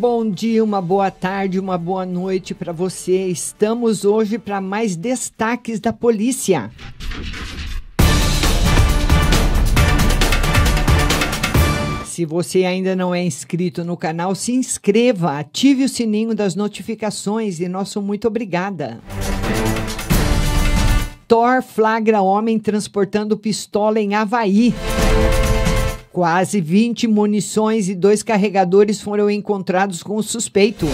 bom dia, uma boa tarde, uma boa noite para você. Estamos hoje para mais destaques da polícia. Se você ainda não é inscrito no canal, se inscreva, ative o sininho das notificações e nosso muito obrigada. Thor flagra homem transportando pistola em Havaí. Quase 20 munições e dois carregadores foram encontrados com o suspeito.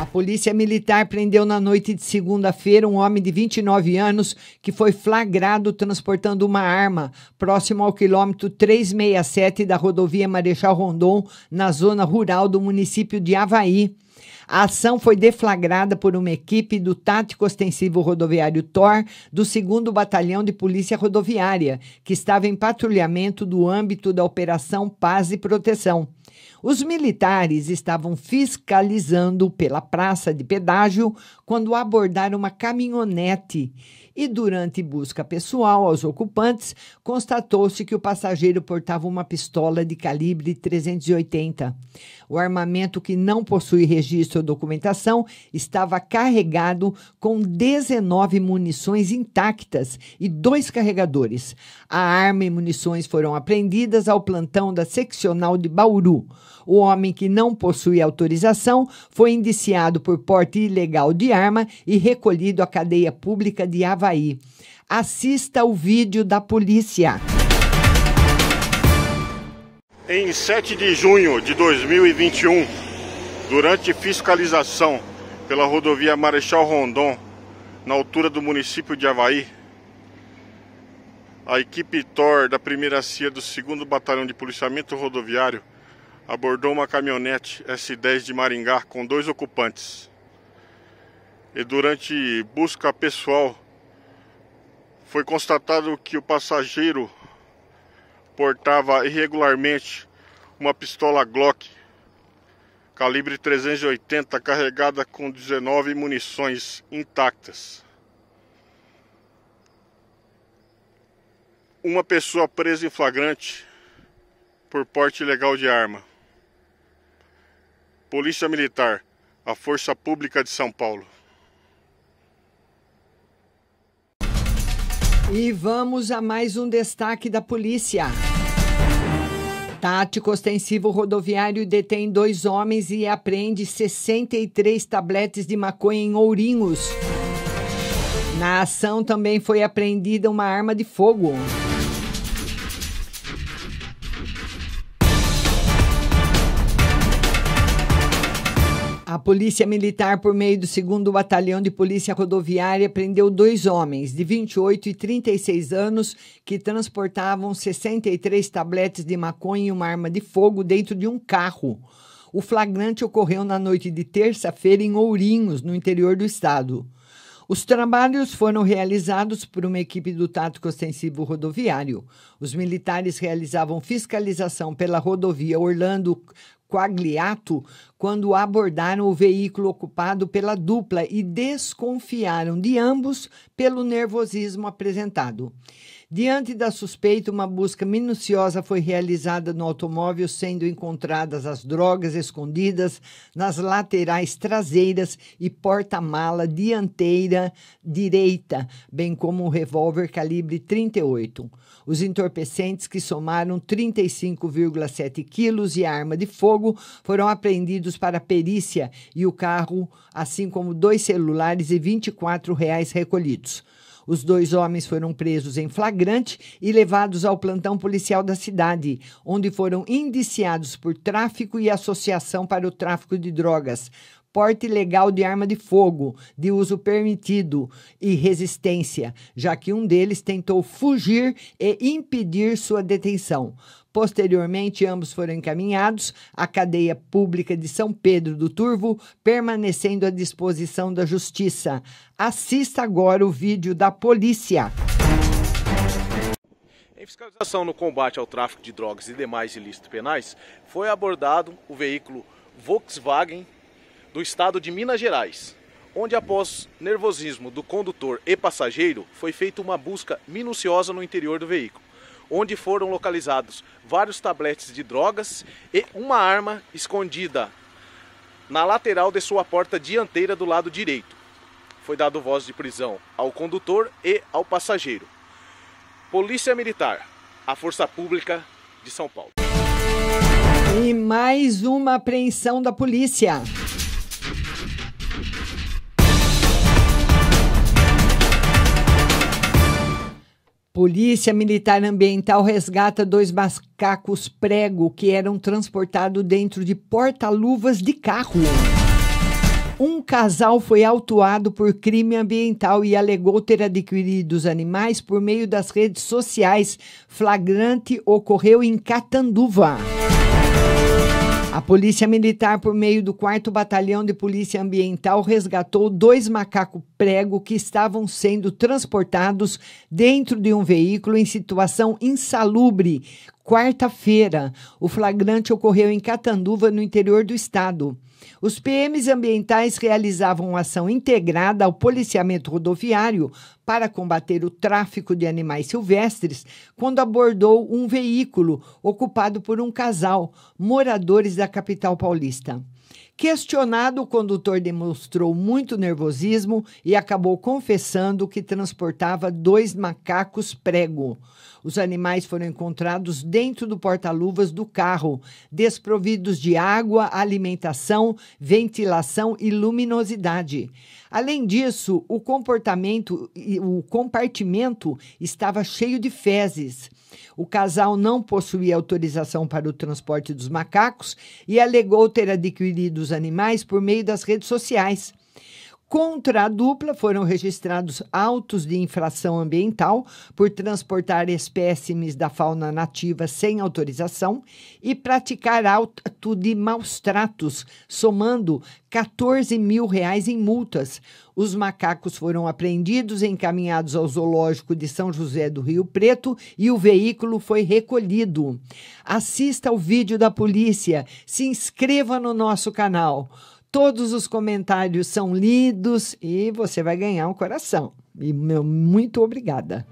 A polícia militar prendeu na noite de segunda-feira um homem de 29 anos que foi flagrado transportando uma arma próximo ao quilômetro 367 da rodovia Marechal Rondon, na zona rural do município de Havaí. A ação foi deflagrada por uma equipe do Tático Ostensivo Rodoviário TOR do 2 Batalhão de Polícia Rodoviária, que estava em patrulhamento do âmbito da Operação Paz e Proteção. Os militares estavam fiscalizando pela praça de pedágio quando abordaram uma caminhonete e, durante busca pessoal aos ocupantes, constatou-se que o passageiro portava uma pistola de calibre 380. O armamento, que não possui registro sua documentação, estava carregado com 19 munições intactas e dois carregadores. A arma e munições foram apreendidas ao plantão da seccional de Bauru. O homem que não possui autorização foi indiciado por porte ilegal de arma e recolhido à cadeia pública de Havaí. Assista o vídeo da polícia. Em 7 de junho de 2021, Durante fiscalização pela rodovia Marechal Rondon, na altura do município de Havaí, a equipe TOR da 1 CIA do 2 Batalhão de Policiamento Rodoviário abordou uma caminhonete S10 de Maringá com dois ocupantes. E durante busca pessoal, foi constatado que o passageiro portava irregularmente uma pistola Glock calibre 380 carregada com 19 munições intactas. Uma pessoa presa em flagrante por porte ilegal de arma. Polícia Militar, a Força Pública de São Paulo. E vamos a mais um destaque da polícia. Tático Ostensivo Rodoviário detém dois homens e apreende 63 tabletes de maconha em Ourinhos. Na ação também foi apreendida uma arma de fogo. A Polícia Militar, por meio do 2 Batalhão de Polícia Rodoviária, prendeu dois homens de 28 e 36 anos que transportavam 63 tabletes de maconha e uma arma de fogo dentro de um carro. O flagrante ocorreu na noite de terça-feira em Ourinhos, no interior do estado. Os trabalhos foram realizados por uma equipe do Tático Ostensivo Rodoviário. Os militares realizavam fiscalização pela rodovia Orlando Quagliato quando abordaram o veículo ocupado pela dupla e desconfiaram de ambos pelo nervosismo apresentado. Diante da suspeita, uma busca minuciosa foi realizada no automóvel, sendo encontradas as drogas escondidas nas laterais traseiras e porta-mala dianteira direita, bem como um revólver calibre 38. Os entorpecentes, que somaram 35,7 quilos e a arma de fogo, foram apreendidos para perícia e o carro, assim como dois celulares e 24 reais recolhidos. Os dois homens foram presos em flagrante e levados ao plantão policial da cidade, onde foram indiciados por tráfico e associação para o tráfico de drogas porte ilegal de arma de fogo, de uso permitido e resistência, já que um deles tentou fugir e impedir sua detenção. Posteriormente, ambos foram encaminhados à cadeia pública de São Pedro do Turvo, permanecendo à disposição da Justiça. Assista agora o vídeo da polícia. Em fiscalização no combate ao tráfico de drogas e demais ilícitos penais, foi abordado o veículo Volkswagen do estado de Minas Gerais, onde após nervosismo do condutor e passageiro, foi feita uma busca minuciosa no interior do veículo onde foram localizados vários tabletes de drogas e uma arma escondida na lateral de sua porta dianteira do lado direito. Foi dado voz de prisão ao condutor e ao passageiro. Polícia Militar, a Força Pública de São Paulo. E mais uma apreensão da polícia. Polícia Militar Ambiental resgata dois macacos prego que eram transportados dentro de porta-luvas de carro. Um casal foi autuado por crime ambiental e alegou ter adquirido os animais por meio das redes sociais. Flagrante ocorreu em Catanduva. A Polícia Militar, por meio do 4 Batalhão de Polícia Ambiental, resgatou dois macacos prego que estavam sendo transportados dentro de um veículo em situação insalubre. Quarta-feira, o flagrante ocorreu em Catanduva, no interior do estado. Os PMs ambientais realizavam uma ação integrada ao policiamento rodoviário para combater o tráfico de animais silvestres quando abordou um veículo ocupado por um casal, moradores da capital paulista. Questionado, o condutor demonstrou muito nervosismo e acabou confessando que transportava dois macacos prego. Os animais foram encontrados dentro do porta-luvas do carro, desprovidos de água, alimentação, ventilação e luminosidade. Além disso, o comportamento o compartimento estava cheio de fezes. O casal não possuía autorização para o transporte dos macacos e alegou ter adquirido dos animais por meio das redes sociais. Contra a dupla foram registrados autos de infração ambiental por transportar espécimes da fauna nativa sem autorização e praticar auto de maus tratos, somando 14 mil reais em multas. Os macacos foram apreendidos e encaminhados ao zoológico de São José do Rio Preto e o veículo foi recolhido. Assista ao vídeo da polícia, se inscreva no nosso canal. Todos os comentários são lidos e você vai ganhar um coração. E meu muito obrigada.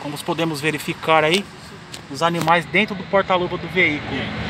Como podemos verificar aí, os animais dentro do porta-luva do veículo.